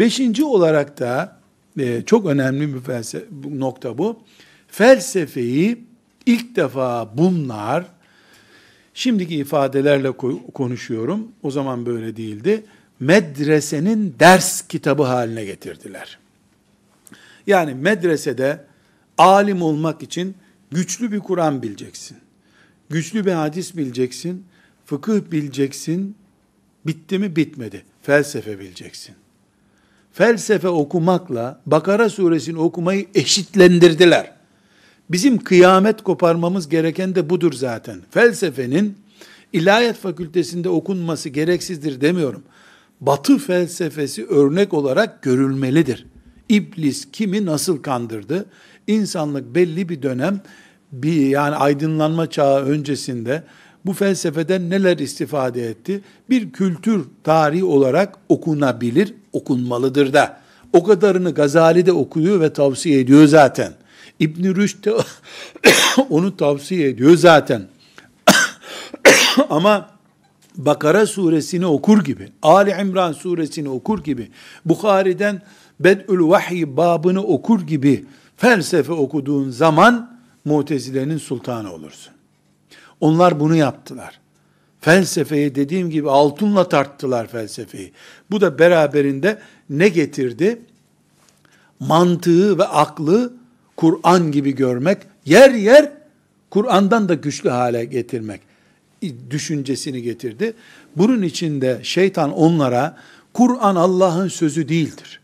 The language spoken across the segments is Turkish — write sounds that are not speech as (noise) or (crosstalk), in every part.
Beşinci olarak da e, çok önemli bir felsefe, nokta bu. Felsefeyi ilk defa bunlar, şimdiki ifadelerle konuşuyorum, o zaman böyle değildi, medresenin ders kitabı haline getirdiler. Yani medresede alim olmak için güçlü bir Kur'an bileceksin. Güçlü bir hadis bileceksin. Fıkıh bileceksin. Bitti mi bitmedi. Felsefe bileceksin felsefe okumakla Bakara suresini okumayı eşitlendirdiler. Bizim kıyamet koparmamız gereken de budur zaten. Felsefenin ilahiyat fakültesinde okunması gereksizdir demiyorum. Batı felsefesi örnek olarak görülmelidir. İblis kimi nasıl kandırdı? İnsanlık belli bir dönem bir yani aydınlanma çağı öncesinde bu felsefeden neler istifade etti? Bir kültür tarihi olarak okunabilir, okunmalıdır da. O kadarını Gazali de okuyor ve tavsiye ediyor zaten. İbn Rüşd de (coughs) onu tavsiye ediyor zaten. (coughs) Ama Bakara suresini okur gibi, Ali İmran suresini okur gibi, Bukhari'den Bed'ül Vahiy babını okur gibi felsefe okuduğun zaman Mutezile'nin sultanı olursun. Onlar bunu yaptılar. Felsefeyi dediğim gibi altınla tarttılar felsefeyi. Bu da beraberinde ne getirdi? Mantığı ve aklı Kur'an gibi görmek, yer yer Kur'an'dan da güçlü hale getirmek düşüncesini getirdi. Bunun içinde şeytan onlara Kur'an Allah'ın sözü değildir.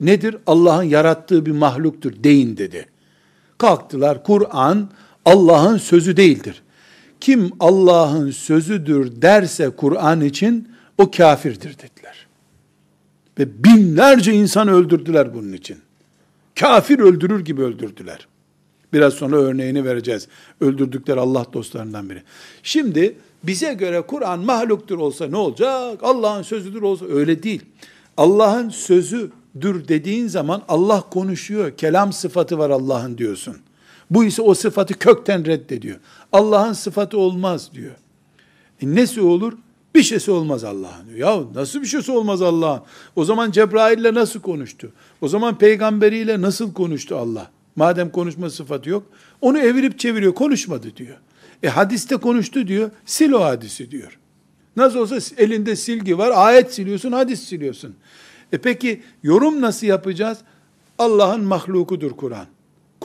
Nedir? Allah'ın yarattığı bir mahluktur deyin dedi. Kalktılar Kur'an Allah'ın sözü değildir kim Allah'ın sözüdür derse Kur'an için o kafirdir dediler. Ve binlerce insan öldürdüler bunun için. Kafir öldürür gibi öldürdüler. Biraz sonra örneğini vereceğiz. Öldürdükleri Allah dostlarından biri. Şimdi bize göre Kur'an mahluktur olsa ne olacak? Allah'ın sözüdür olsa öyle değil. Allah'ın sözüdür dediğin zaman Allah konuşuyor. Kelam sıfatı var Allah'ın diyorsun. Bu ise o sıfatı kökten reddediyor. Allah'ın sıfatı olmaz diyor. E nesi olur? Bir şeysi olmaz Allah'ın diyor. Ya nasıl bir şeysi olmaz Allah'ın? O zaman Cebrail'le nasıl konuştu? O zaman peygamberiyle nasıl konuştu Allah? Madem konuşma sıfatı yok. Onu evirip çeviriyor. Konuşmadı diyor. E hadiste konuştu diyor. Sil o hadisi diyor. Nasıl olsa elinde silgi var. Ayet siliyorsun, hadis siliyorsun. E peki yorum nasıl yapacağız? Allah'ın mahlukudur Kur'an.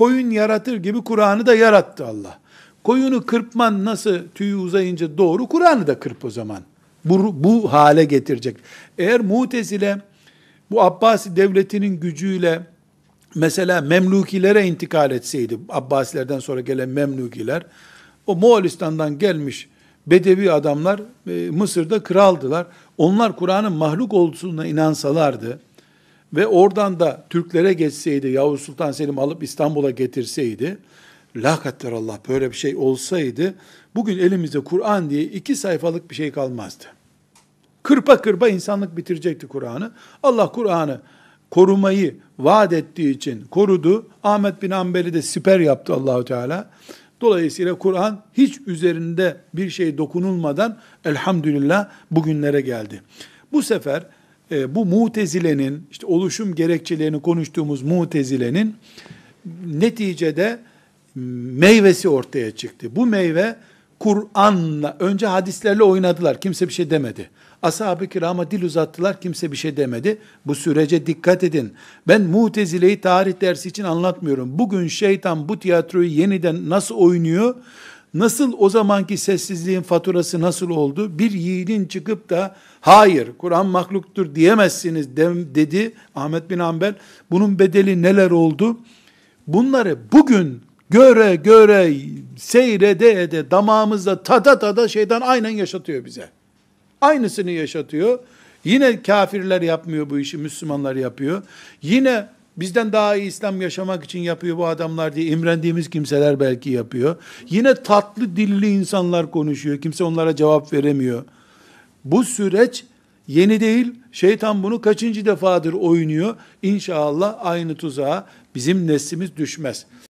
Koyun yaratır gibi Kur'an'ı da yarattı Allah. Koyunu kırpman nasıl tüyü uzayınca doğru Kur'an'ı da kırp o zaman. Bu, bu hale getirecek. Eğer Mutezile bu Abbasi devletinin gücüyle mesela Memlukilere intikal etseydi Abbasilerden sonra gelen Memlukiler o Moğolistan'dan gelmiş Bedevi adamlar e, Mısır'da kraldılar. Onlar Kur'an'ın mahluk olduğuna inansalardı ve oradan da Türklere geçseydi, Yavuz Sultan Selim alıp İstanbul'a getirseydi, la katter Allah böyle bir şey olsaydı, bugün elimizde Kur'an diye iki sayfalık bir şey kalmazdı. Kırpa kırpa insanlık bitirecekti Kur'an'ı. Allah Kur'an'ı korumayı vaat ettiği için korudu. Ahmet bin Ambeli de siper yaptı Allahu Teala. Dolayısıyla Kur'an hiç üzerinde bir şey dokunulmadan elhamdülillah bugünlere geldi. Bu sefer e, bu mutezilenin, işte oluşum gerekçelerini konuştuğumuz mutezilenin neticede meyvesi ortaya çıktı. Bu meyve Kur'an'la, önce hadislerle oynadılar. Kimse bir şey demedi. Ashab-ı kirama dil uzattılar, kimse bir şey demedi. Bu sürece dikkat edin. Ben mutezileyi tarih dersi için anlatmıyorum. Bugün şeytan bu tiyatroyu yeniden nasıl oynuyor, Nasıl o zamanki sessizliğin faturası nasıl oldu? Bir yiğidin çıkıp da hayır Kur'an mahluktur diyemezsiniz dedi Ahmet bin Ambel. Bunun bedeli neler oldu? Bunları bugün göre göre seyrede ede damağımızda tada tada şeyden aynen yaşatıyor bize. Aynısını yaşatıyor. Yine kafirler yapmıyor bu işi, Müslümanlar yapıyor. Yine Bizden daha iyi İslam yaşamak için yapıyor bu adamlar diye imrendiğimiz kimseler belki yapıyor. Yine tatlı dilli insanlar konuşuyor. Kimse onlara cevap veremiyor. Bu süreç yeni değil. Şeytan bunu kaçıncı defadır oynuyor. İnşallah aynı tuzağa bizim neslimiz düşmez.